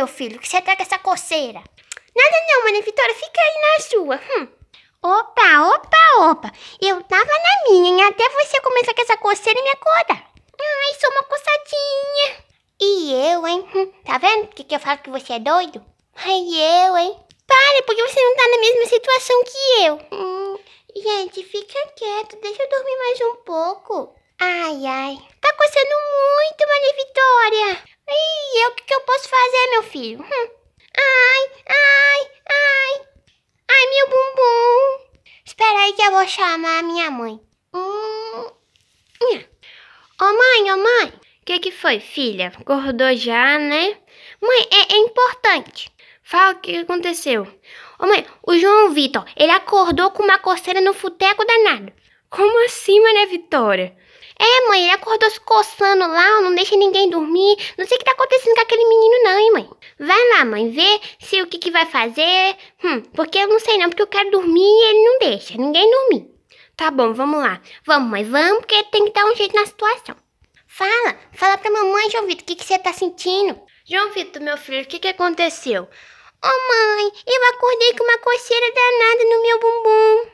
meu filho, que você tá com essa coceira? Nada não, Ana Vitória, fica aí na sua. Hum. Opa, opa, opa. Eu tava na minha, até você começar com essa coceira e me acorda Ai, sou uma coçadinha. E eu, hein? Hum. Tá vendo porque que eu falo que você é doido? Ai, eu, hein? Para, porque você não tá na mesma situação que eu. Hum. Gente, fica quieto, deixa eu dormir mais um pouco. Ai, ai. Tá coçando muito, Maria Vitória. E eu, o que, que eu posso fazer, meu filho? Hum. Ai, ai, ai. Ai, meu bumbum. Espera aí que eu vou chamar a minha mãe. Hum. Ô oh, mãe, ô oh, mãe. O que que foi, filha? Acordou já, né? Mãe, é, é importante. Fala o que aconteceu. Ô oh, mãe, o João Vitor, ele acordou com uma coceira no futeco danado. Como assim, Maria Vitória? É, mãe, ele acordou se coçando lá, não deixa ninguém dormir. Não sei o que tá acontecendo com aquele menino, não, hein, mãe. Vai lá, mãe, vê se o que, que vai fazer. Hum, porque eu não sei não, porque eu quero dormir e ele não deixa ninguém dormir. Tá bom, vamos lá. Vamos, mãe, vamos, porque tem que dar um jeito na situação. Fala, fala pra mamãe, João Vitor, o que, que você tá sentindo? João Vitor, meu filho, o que, que aconteceu? Ô oh, mãe, eu acordei com uma coceira danada no meu bumbum.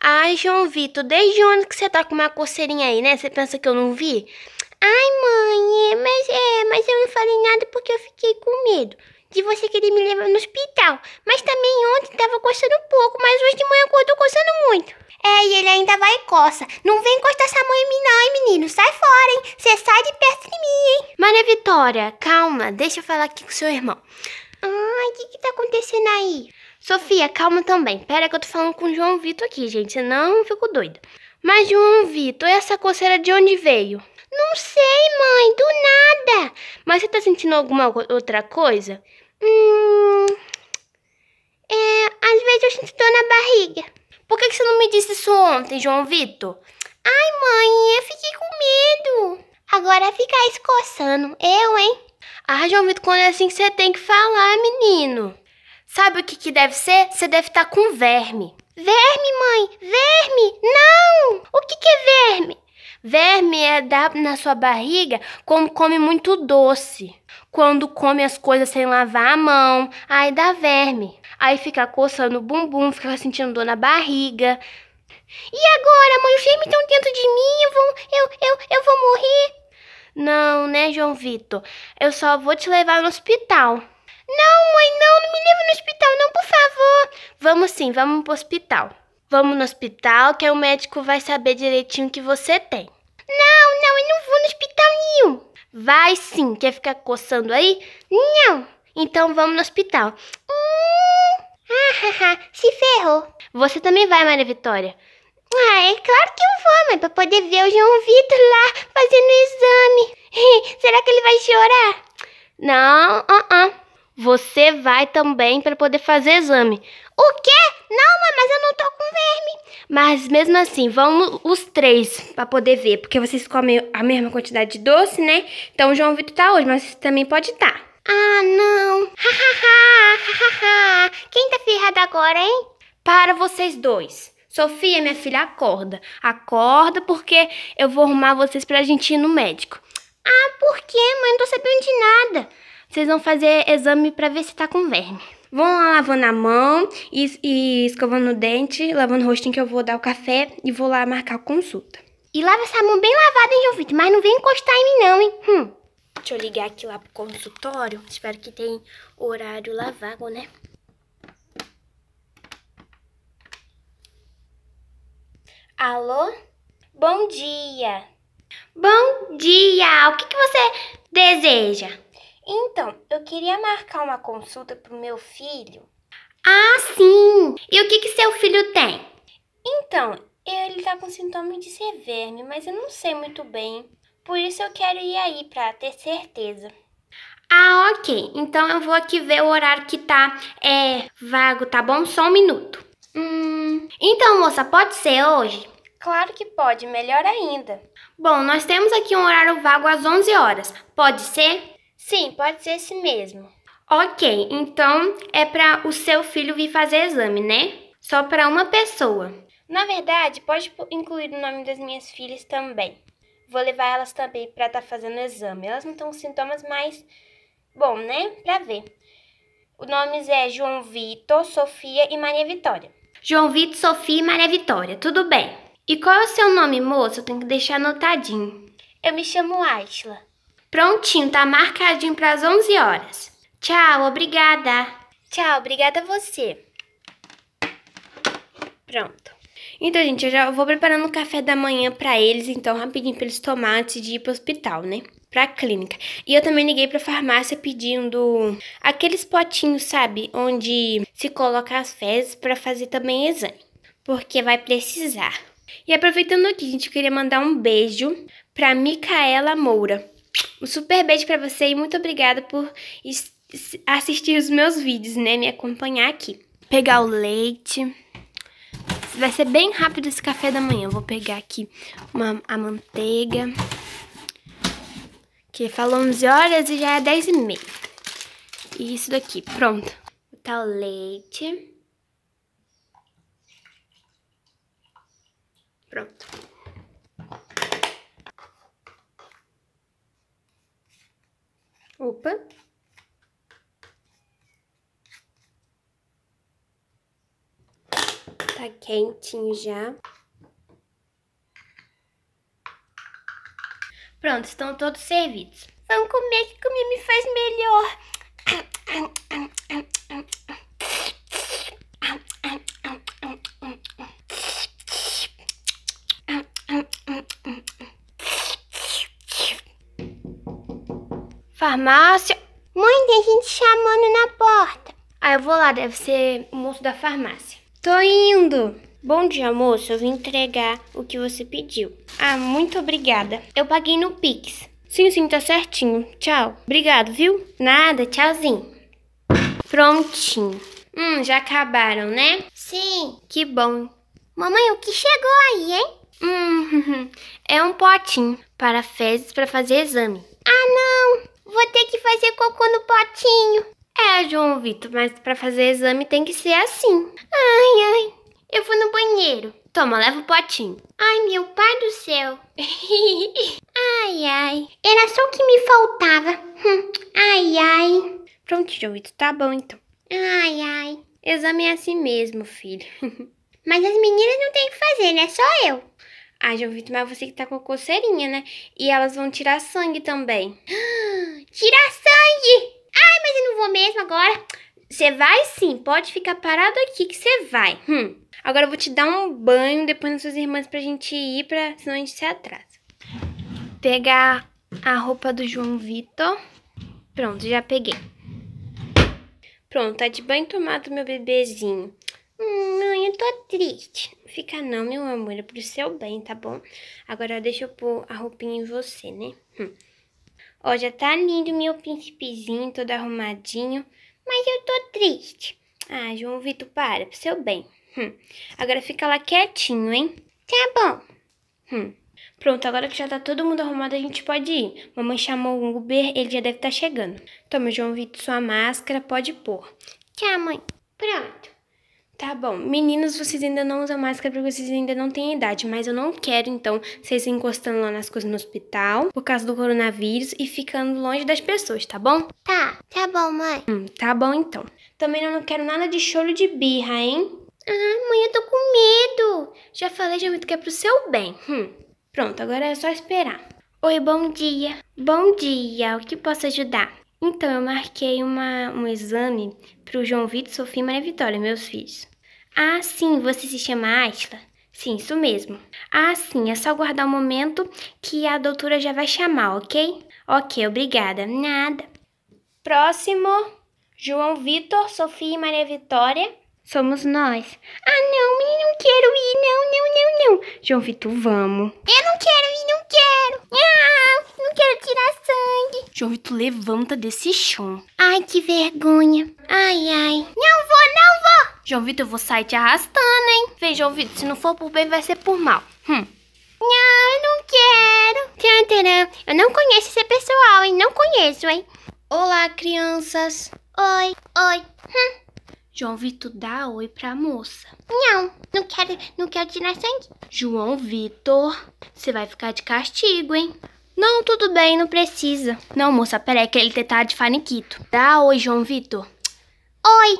Ai, João Vitor, desde onde que você tá com uma coceirinha aí, né? Você pensa que eu não vi? Ai, mãe, é, mas é, mas eu não falei nada porque eu fiquei com medo de você querer me levar no hospital. Mas também ontem tava coçando um pouco, mas hoje de manhã tô coçando muito. É, e ele ainda vai e coça. Não vem encostar essa mãe em mim não, hein, menino? Sai fora, hein? Você sai de perto de mim, hein? Maria Vitória, calma. Deixa eu falar aqui com seu irmão. Ai, o que que tá acontecendo aí? Sofia, calma também. Pera que eu tô falando com o João Vitor aqui, gente, senão eu fico doida. Mas, João Vitor, essa coceira de onde veio? Não sei, mãe, do nada. Mas você tá sentindo alguma outra coisa? Hum. É, às vezes eu sinto dor na barriga. Por que, que você não me disse isso ontem, João Vitor? Ai, mãe, eu fiquei com medo. Agora fica escoçando. Eu, hein? Ah, João Vitor, quando é assim que você tem que falar, menino. Sabe o que, que deve ser? Você deve estar tá com verme. Verme, mãe! Verme! Não! O que, que é verme? Verme é dar na sua barriga como come muito doce. Quando come as coisas sem lavar a mão, aí dá verme. Aí fica coçando o bumbum, fica sentindo dor na barriga. E agora, mãe? Os vermes estão dentro de mim, eu vou, eu, eu, eu vou morrer? Não, né, João Vitor? Eu só vou te levar no hospital. Não, mãe, não, não me leva no hospital, não, por favor. Vamos sim, vamos pro hospital. Vamos no hospital que aí o médico vai saber direitinho o que você tem. Não, não, eu não vou no hospital nenhum. Vai sim, quer ficar coçando aí? Não. Então vamos no hospital. Hum, ah, se ferrou. Você também vai, Maria Vitória. Ah, é claro que eu vou, mãe, pra poder ver o João Vitor lá fazendo o exame. Será que ele vai chorar? Não, ah, uh, -uh. Você vai também para poder fazer exame. O quê? Não, mãe, mas eu não tô com verme. Mas mesmo assim, vamos os três para poder ver, porque vocês comem a mesma quantidade de doce, né? Então o João Vitor tá hoje, mas você também pode estar. Tá. Ah, não. Hahaha. Quem tá ferrado agora, hein? Para vocês dois. Sofia, minha filha, acorda. Acorda porque eu vou arrumar vocês pra gente ir no médico. Ah, por quê, mãe? Não tô sabendo de nada vocês vão fazer exame para ver se tá com verme. Vão lá lavando a mão e, e escovando o dente, lavando o rostinho que eu vou dar o café e vou lá marcar a consulta. E lava essa mão bem lavada, hein, Jovito? Mas não vem encostar em mim não, hein? Hum. Deixa eu ligar aqui lá pro consultório. Espero que tenha horário lavado, né? Alô? Bom dia. Bom dia. O que, que você deseja? Então, eu queria marcar uma consulta para o meu filho. Ah, sim! E o que, que seu filho tem? Então, ele está com sintomas de verme, mas eu não sei muito bem. Por isso eu quero ir aí para ter certeza. Ah, ok. Então eu vou aqui ver o horário que tá é, vago, tá bom? Só um minuto. Hum, então, moça, pode ser hoje? Claro que pode, melhor ainda. Bom, nós temos aqui um horário vago às 11 horas. Pode ser? Sim, pode ser esse mesmo. Ok, então é para o seu filho vir fazer exame, né? Só para uma pessoa. Na verdade, pode incluir o nome das minhas filhas também. Vou levar elas também para estar tá fazendo exame. Elas não estão com sintomas, mas bom, né? Para ver. O nome é João Vitor, Sofia e Maria Vitória. João Vitor, Sofia e Maria Vitória, tudo bem. E qual é o seu nome, moço? Eu tenho que deixar anotadinho. Eu me chamo Ashla. Prontinho, tá marcadinho para as 11 horas. Tchau, obrigada. Tchau, obrigada a você. Pronto. Então, gente, eu já vou preparando o café da manhã para eles, então, rapidinho para eles tomar antes de ir pro hospital, né? Pra clínica. E eu também liguei pra farmácia pedindo aqueles potinhos, sabe? Onde se coloca as fezes para fazer também exame. Porque vai precisar. E aproveitando aqui, gente, eu queria mandar um beijo pra Micaela Moura. Um super beijo para você e muito obrigada por assistir os meus vídeos, né? Me acompanhar aqui. Pegar o leite. Vai ser bem rápido esse café da manhã. vou pegar aqui uma, a manteiga. Que falou 11 horas e já é 10 e meia. E isso daqui, pronto. Botar o leite. Pronto. tá quentinho já. Pronto, estão todos servidos. Vamos comer, que comer me faz melhor. Farmácia. Mãe, tem gente chamando na porta. Aí ah, eu vou lá, deve ser o moço da farmácia. Tô indo! Bom dia, moço. Eu vim entregar o que você pediu. Ah, muito obrigada. Eu paguei no Pix. Sim, sim, tá certinho. Tchau. Obrigado, viu? Nada, tchauzinho. Prontinho. Hum, já acabaram, né? Sim. Que bom. Mamãe, o que chegou aí, hein? Hum, é um potinho para fezes para fazer exame. Ah, não! Vou ter que fazer cocô no potinho. É, João Vitor, mas para fazer exame tem que ser assim. Ai, ai, eu vou no banheiro. Toma, leva o potinho. Ai, meu pai do céu. ai, ai. Era só o que me faltava. Hum. Ai, ai. Pronto, João Vitor, tá bom então. Ai, ai. Exame é assim mesmo, filho. mas as meninas não tem que fazer, né? Só eu. Ah, João Vitor, mas você que tá com coceirinha, né? E elas vão tirar sangue também. tirar sangue! Ai, mas eu não vou mesmo agora. Você vai sim, pode ficar parado aqui que você vai. Hum. Agora eu vou te dar um banho depois nas suas irmãs pra gente ir, pra, senão a gente se atrasa. Pegar a roupa do João Vitor. Pronto, já peguei. Pronto, tá de banho tomado meu bebezinho. Hum, mãe, eu tô triste. Fica não, meu amor, é pro seu bem, tá bom? Agora deixa eu pôr a roupinha em você, né? Hum. Ó, já tá lindo meu príncipezinho, todo arrumadinho. Mas eu tô triste. Ah, João Vitor, para, pro seu bem. Hum. Agora fica lá quietinho, hein? Tá bom. Hum. Pronto, agora que já tá todo mundo arrumado, a gente pode ir. Mamãe chamou o Uber, ele já deve estar tá chegando. Toma, João Vitor, sua máscara, pode pôr. Tchau, mãe. Pronto. Tá bom. Meninos, vocês ainda não usam máscara porque vocês ainda não têm idade, mas eu não quero, então, vocês encostando lá nas coisas no hospital por causa do coronavírus e ficando longe das pessoas, tá bom? Tá, tá bom, mãe. Hum, tá bom, então. Também eu não quero nada de choro de birra, hein? Ah, mãe, eu tô com medo. Já falei, já que é pro seu bem. Hum. Pronto, agora é só esperar. Oi, bom dia. Bom dia, o que posso ajudar? Então, eu marquei uma, um exame para o João Vitor, Sofia e Maria Vitória, meus filhos. Ah, sim, você se chama Ashla? Sim, isso mesmo. Ah, sim, é só guardar o um momento que a doutora já vai chamar, ok? Ok, obrigada. Nada. Próximo, João Vitor, Sofia e Maria Vitória. Somos nós. Ah, não, menino, não quero ir. Não, não, não, não. João Vitor, vamos. Eu não quero ir, não quero. Não, não quero tirar sangue. João Vitor, levanta desse chão. Ai, que vergonha. Ai, ai. Não vou, não vou. João Vitor, eu vou sair te arrastando, hein? Vem, João Vitor, se não for por bem, vai ser por mal. Hum. Não, eu não quero. Tantarã, eu não conheço esse pessoal, hein? Não conheço, hein? Olá, crianças. Oi, oi. Hum. João Vitor dá oi pra moça. Não, não quero, não quero tirar sangue. João Vitor, você vai ficar de castigo, hein? Não, tudo bem, não precisa. Não, moça, peraí que ele tá de faniquito. Dá oi, João Vitor. Oi.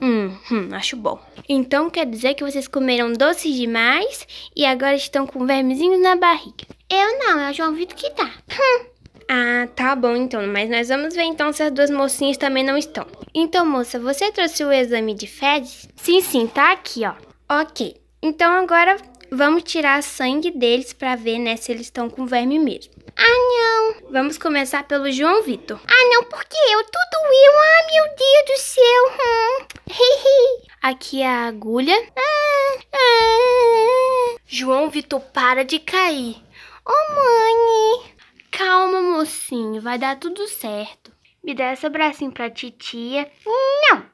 Hum, hum, acho bom. Então quer dizer que vocês comeram doces demais e agora estão com vermezinhos na barriga. Eu não, é o João Vitor que tá. Hum. Ah, tá bom então, mas nós vamos ver então se as duas mocinhas também não estão. Então, moça, você trouxe o exame de fezes? Sim, sim, tá aqui, ó. Ok, então agora vamos tirar sangue deles para ver, né, se eles estão com verme mesmo. Ah, não. Vamos começar pelo João Vitor. Ah, não, porque eu tudo eu. Ah, meu Deus do céu. Hum. Aqui é a agulha. Ah, ah. João Vitor, para de cair. Ô, oh, mãe. Calma, mocinho, vai dar tudo certo. Me dá esse abracinho pra titia. Não!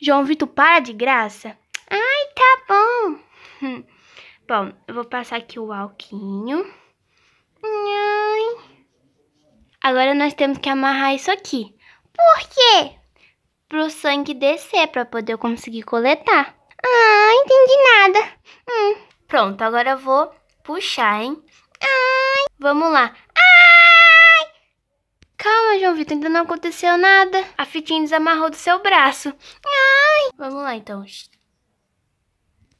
João Vitor, para de graça. Ai, tá bom. Hum. Bom, eu vou passar aqui o alquinho. Ai. Agora nós temos que amarrar isso aqui. Por quê? Pro sangue descer, pra poder eu conseguir coletar. Ah, entendi nada. Hum. Pronto, agora eu vou puxar, hein? Ah. Vamos lá. Ai! Calma, João Vitor, ainda não aconteceu nada. A fitinha desamarrou do seu braço. Ai! Vamos lá, então.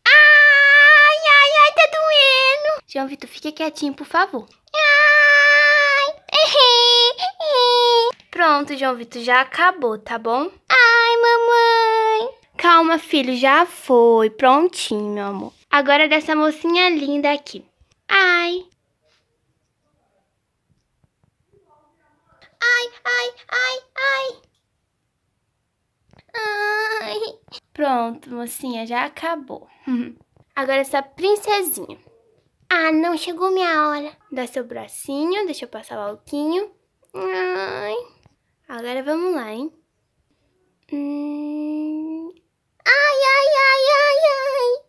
Ai, ai, ai, tá doendo. João Vitor, fique quietinho, por favor. Ai! Pronto, João Vitor, já acabou, tá bom? Ai, mamãe! Calma, filho, já foi. Prontinho, meu amor. Agora é dessa mocinha linda aqui. Ai, ai, ai, ai, ai. Ai. Pronto, mocinha, já acabou. Agora essa é princesinha. Ah, não chegou minha hora. Dá seu bracinho, deixa eu passar o alquinho. Ai. Agora vamos lá, hein? Hum. Ai, ai, ai, ai, ai.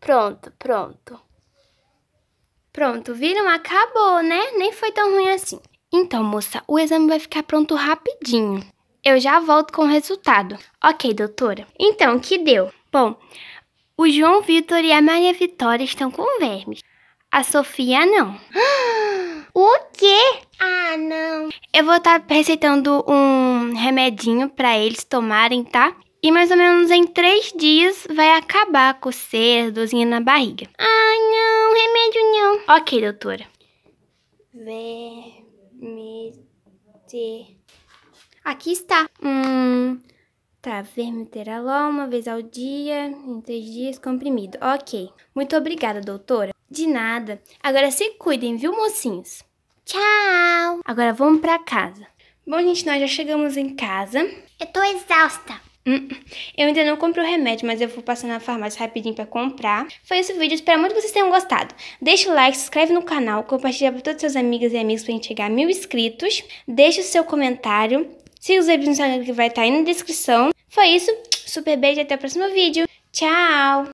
Pronto, pronto. Pronto, viram? Acabou, né? Nem foi tão ruim assim. Então, moça, o exame vai ficar pronto rapidinho. Eu já volto com o resultado. Ok, doutora. Então, o que deu? Bom, o João Vitor e a Maria Vitória estão com vermes. A Sofia não. O quê? Ah, não. Eu vou estar tá receitando um remedinho para eles tomarem, tá? E mais ou menos em três dias vai acabar a coceira, dorzinha na barriga. Ah, não, remédio não. Ok, doutora. Verme meter. Aqui está. Hum, tá, ver meteralol uma vez ao dia, em três dias, comprimido. Ok. Muito obrigada, doutora. De nada. Agora se cuidem, viu, mocinhos? Tchau! Agora vamos para casa. Bom, gente, nós já chegamos em casa. Eu tô exausta. Hum, eu ainda não comprei o remédio, mas eu vou passar na farmácia rapidinho para comprar. Foi esse vídeo, espero muito que vocês tenham gostado. Deixa o like, se inscreve no canal, compartilha para todas as suas amigas e amigos para gente chegar a mil inscritos. Deixa o seu comentário. Siga os vídeos no Instagram que vai estar tá aí na descrição. Foi isso, super beijo e até o próximo vídeo. Tchau!